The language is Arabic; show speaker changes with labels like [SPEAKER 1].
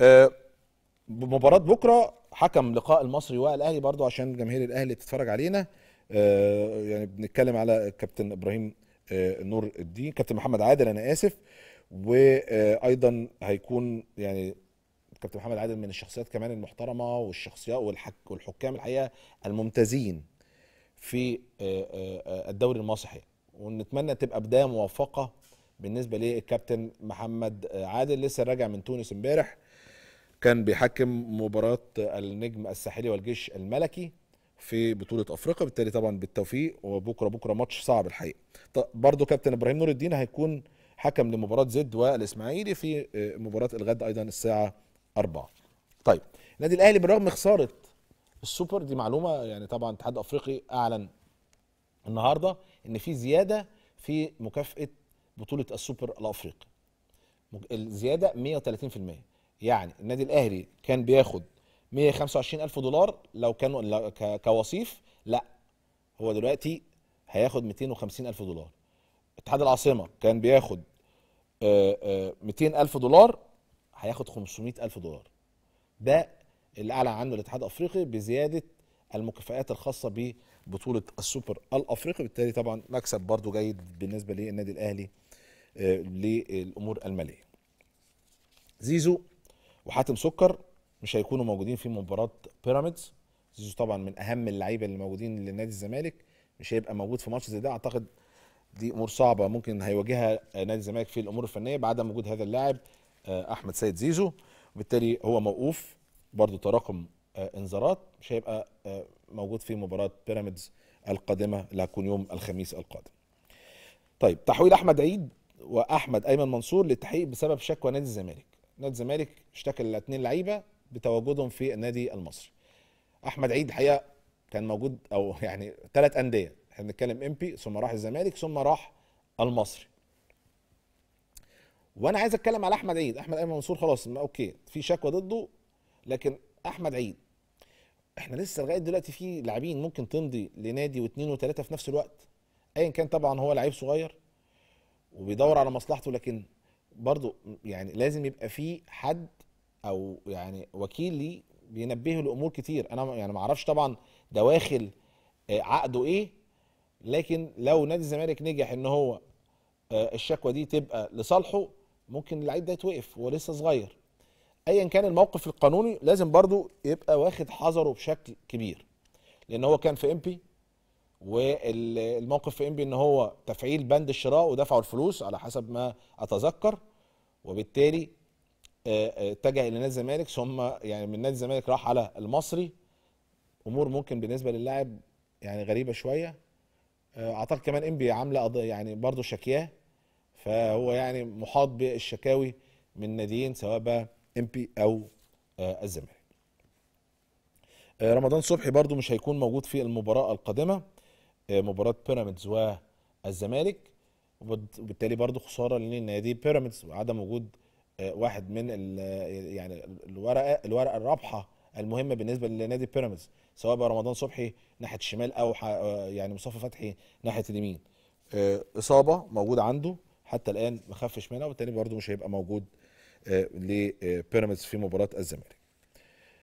[SPEAKER 1] آه، مباراه بكره حكم لقاء المصري والاهلي برضو عشان جماهير الاهلي تتفرج علينا آه، يعني بنتكلم على كابتن ابراهيم آه، نور الدين كابتن محمد عادل انا اسف وايضا هيكون يعني كابتن محمد عادل من الشخصيات كمان المحترمه والشخصيات والحك والحكام الحقيقه الممتازين في الدوري المصري ونتمنى تبقى بدايه موفقه بالنسبه للكابتن محمد عادل لسه راجع من تونس امبارح كان بيحكم مباراة النجم الساحلي والجيش الملكي في بطولة أفريقيا بالتالي طبعا بالتوفيق وبكرة بكرة ماتش صعب الحقيقة برضو كابتن إبراهيم نور الدين هيكون حكم لمباراة زد والإسماعيلي في آه، مباراة الغد أيضا الساعة 4 طيب النادي الأهلي بالرغم خسارة السوبر دي معلومة يعني طبعا الاتحاد الأفريقي أعلن النهاردة إن في زيادة في مكافأة بطولة السوبر الأفريقي الزيادة 130% يعني النادي الاهلي كان بياخد 125 الف دولار لو كان كوصيف لا هو دلوقتي هياخد 250 الف دولار اتحاد العاصمه كان بياخد 200 آه، آه، الف دولار هياخد 500 الف دولار ده اللي اعلن عنه الاتحاد الافريقي بزياده المكافئات الخاصه ببطوله السوبر الافريقي بالتالي طبعا مكسب برضو جيد بالنسبه للنادي الاهلي آه، للامور الماليه زيزو وحاتم سكر مش هيكونوا موجودين في مباراه بيراميدز زيزو طبعا من اهم اللعيبه اللي موجودين لنادي الزمالك مش هيبقى موجود في ماتش زي ده اعتقد دي امور صعبه ممكن هيواجهها نادي الزمالك في الامور الفنيه بعدم وجود هذا اللاعب آه، احمد سيد زيزو وبالتالي هو موقوف برضه تراكم آه، انذارات مش هيبقى آه، موجود في مباراه بيراميدز القادمه اللي هتكون يوم الخميس القادم. طيب تحويل احمد عيد واحمد ايمن منصور للتحقيق بسبب شكوى نادي الزمالك. نادي الزمالك اشتكى الاثنين لعيبه بتواجدهم في النادي المصري احمد عيد الحقيقه كان موجود او يعني ثلاث انديه احنا بنتكلم بي ثم راح الزمالك ثم راح المصري وانا عايز اتكلم على احمد عيد احمد ايمن منصور خلاص ما اوكي في شكوى ضده لكن احمد عيد احنا لسه لغايه دلوقتي في لاعبين ممكن تمضي لنادي واثنين وثلاثه في نفس الوقت ايا كان طبعا هو لعيب صغير وبيدور على مصلحته لكن برضو يعني لازم يبقى في حد او يعني وكيل لي بينبهه لامور كتير انا يعني ما اعرفش طبعا دواخل آه، عقده ايه لكن لو نادي الزمالك نجح ان هو آه، الشكوى دي تبقى لصالحه ممكن اللعيب ده يتوقف هو لسه صغير ايا كان الموقف القانوني لازم برضو يبقى واخد حذره بشكل كبير لان هو كان في امبي والموقف في انبي ان هو تفعيل بند الشراء ودفعوا الفلوس على حسب ما اتذكر وبالتالي آه، آه، اتجه الى نادي الزمالك ثم يعني من نادي الزمالك راح على المصري امور ممكن بالنسبه للاعب يعني غريبه شويه آه، اعتقد كمان انبي عامله يعني برضه شكياه فهو يعني محاط بالشكاوي من ناديين سواء بقى انبي او الزمالك رمضان صبحي برضو مش هيكون موجود في المباراة القادمة آه، مباراه بيراميدز والزمالك وبالتالي برضه خساره للنادي بيراميدز وعدم وجود آه، واحد من يعني الورقه الورقه الرابحه المهمه بالنسبه لنادي بيراميدز سواء بقى رمضان صبحي ناحيه الشمال او آه، يعني مصطفى فتحي ناحيه اليمين اصابه موجوده عنده حتى الان ما خفش منها وبالتالي برضه مش هيبقى موجود لبيراميدز في مباراه الزمالك